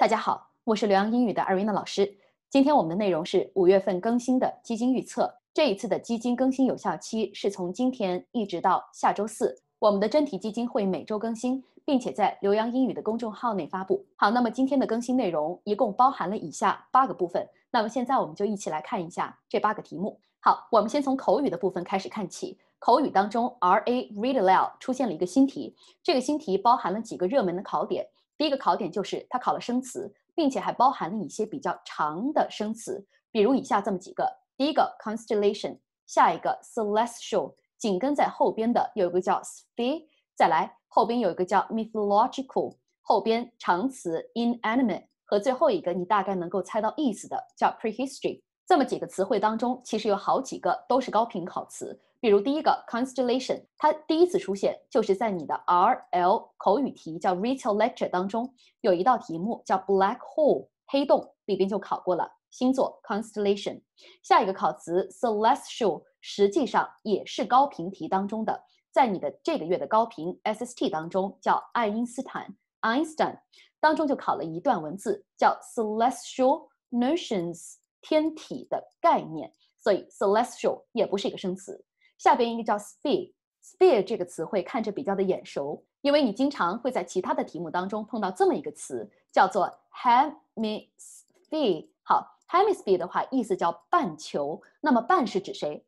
大家好，我是浏洋英语的 e n 娜老师。今天我们的内容是五月份更新的基金预测。这一次的基金更新有效期是从今天一直到下周四。我们的真题基金会每周更新，并且在浏洋英语的公众号内发布。好，那么今天的更新内容一共包含了以下八个部分。那么现在我们就一起来看一下这八个题目。好，我们先从口语的部分开始看起。口语当中，R A r e a d a l d 出现了一个新题，这个新题包含了几个热门的考点。第一个考点就是它考了生词，并且还包含了一些比较长的生词，比如以下这么几个：第一个 constellation，下一个 celestial，紧跟在后边的有一个叫 s p k e 再来后边有一个叫 mythological，后边长词 inanimate 和最后一个你大概能够猜到意思的叫 prehistory。这么几个词汇当中，其实有好几个都是高频考词。比如第一个 constellation，它第一次出现就是在你的 R L 口语题叫 r e t a i l Lecture 当中，有一道题目叫 Black Hole 黑洞里边就考过了星座 constellation。下一个考词 celestial，实际上也是高频题当中的，在你的这个月的高频 S S T 当中，叫爱因斯坦 Einstein 当中就考了一段文字叫 Celestial notions 天体的概念，所以 celestial 也不是一个生词。下边一个叫 s p e e r s p e e r 这个词汇看着比较的眼熟，因为你经常会在其他的题目当中碰到这么一个词，叫做 hemisphere。好，hemisphere 的话意思叫半球，那么半是指谁？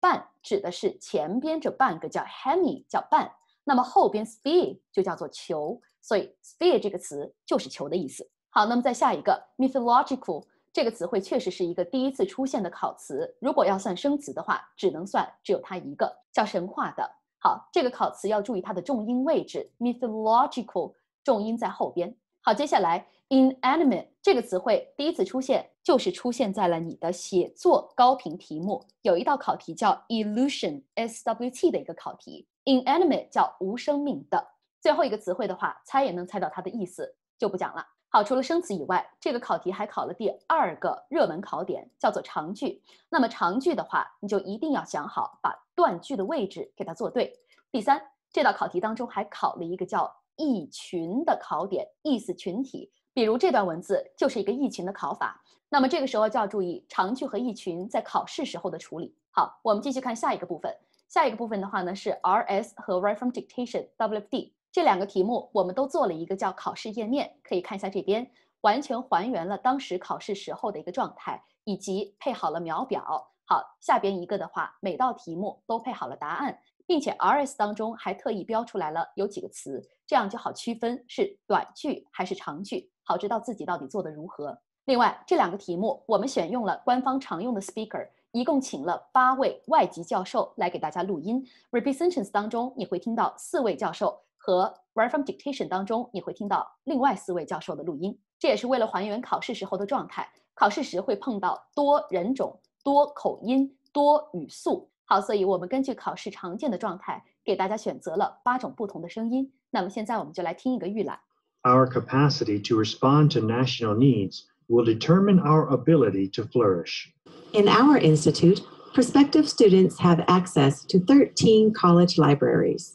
半指的是前边这半个叫 hemi，叫半，那么后边 sphere 就叫做球，所以 sphere 这个词就是球的意思。好，那么再下一个 mythological。这个词汇确实是一个第一次出现的考词，如果要算生词的话，只能算只有它一个叫神话的。好，这个考词要注意它的重音位置，mythological 重音在后边。好，接下来 inanimate 这个词汇第一次出现就是出现在了你的写作高频题目，有一道考题叫 illusion S W T 的一个考题，inanimate 叫无生命的。最后一个词汇的话，猜也能猜到它的意思，就不讲了。好，除了生词以外，这个考题还考了第二个热门考点，叫做长句。那么长句的话，你就一定要想好，把断句的位置给它做对。第三，这道考题当中还考了一个叫意群的考点，意思群体。比如这段文字就是一个意群的考法。那么这个时候就要注意长句和意群在考试时候的处理。好，我们继续看下一个部分。下一个部分的话呢，是 R S 和 Write from Dictation W D。这两个题目我们都做了一个叫考试页面，可以看一下这边，完全还原了当时考试时候的一个状态，以及配好了秒表。好，下边一个的话，每道题目都配好了答案，并且 RS 当中还特意标出来了有几个词，这样就好区分是短句还是长句，好知道自己到底做的如何。另外，这两个题目我们选用了官方常用的 speaker，一共请了八位外籍教授来给大家录音。r e p e t sentence 当中你会听到四位教授。和 Run from Dictation 当中，你会听到另外四位教授的录音，这也是为了还原考试时候的状态。考试时会碰到多人种、多口音、多语速。好，所以我们根据考试常见的状态，给大家选择了八种不同的声音。那么现在我们就来听一个预览。Our capacity to respond to national needs will determine our ability to flourish. In our institute, prospective students have access to 13 college libraries.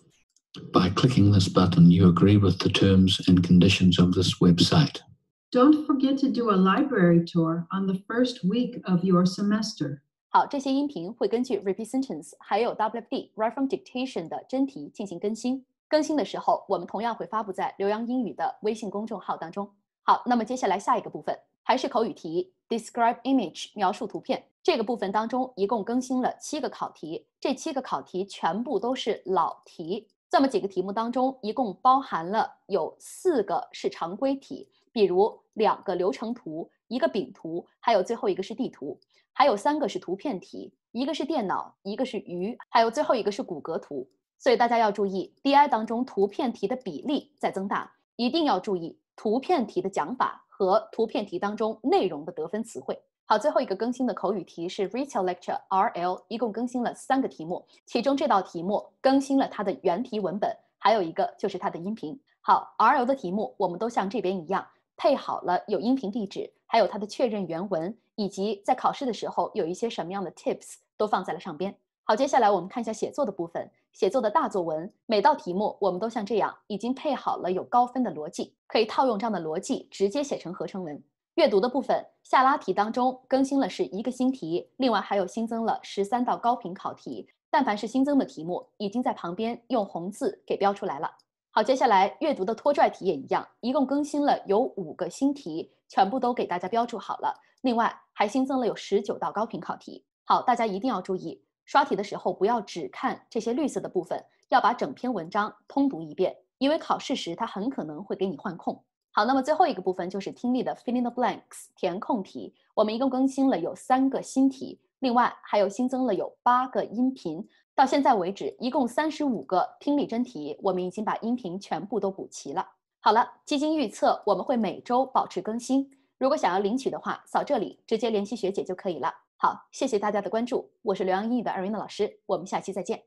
By clicking this button, you agree with the terms and conditions of this website. Don't forget to do a library tour on the first week of your semester. 好，这些音频会根据 repeat sentence 还有 WFD right from dictation 的真题进行更新。更新的时候，我们同样会发布在“留洋英语”的微信公众号当中。好，那么接下来下一个部分还是口语题，describe image 描述图片。这个部分当中一共更新了七个考题，这七个考题全部都是老题。这么几个题目当中，一共包含了有四个是常规题，比如两个流程图、一个饼图，还有最后一个是地图；还有三个是图片题，一个是电脑，一个是鱼，还有最后一个是骨骼图。所以大家要注意，DI 当中图片题的比例在增大，一定要注意图片题的讲法和图片题当中内容的得分词汇。好，最后一个更新的口语题是 Retail Lecture R L，一共更新了三个题目，其中这道题目更新了它的原题文本，还有一个就是它的音频。好，R L 的题目我们都像这边一样配好了，有音频地址，还有它的确认原文，以及在考试的时候有一些什么样的 tips 都放在了上边。好，接下来我们看一下写作的部分，写作的大作文每道题目我们都像这样已经配好了有高分的逻辑，可以套用这样的逻辑直接写成合成文。阅读的部分下拉题当中更新了是一个新题，另外还有新增了十三道高频考题。但凡是新增的题目，已经在旁边用红字给标出来了。好，接下来阅读的拖拽题也一样，一共更新了有五个新题，全部都给大家标注好了。另外还新增了有十九道高频考题。好，大家一定要注意刷题的时候不要只看这些绿色的部分，要把整篇文章通读一遍，因为考试时它很可能会给你换空。好，那么最后一个部分就是听力的 filling the blanks 填空题。我们一共更新了有三个新题，另外还有新增了有八个音频，到现在为止一共三十五个听力真题，我们已经把音频全部都补齐了。好了，基金预测我们会每周保持更新，如果想要领取的话，扫这里直接联系学姐就可以了。好，谢谢大家的关注，我是刘洋英语的 a r 娜 n a 老师，我们下期再见。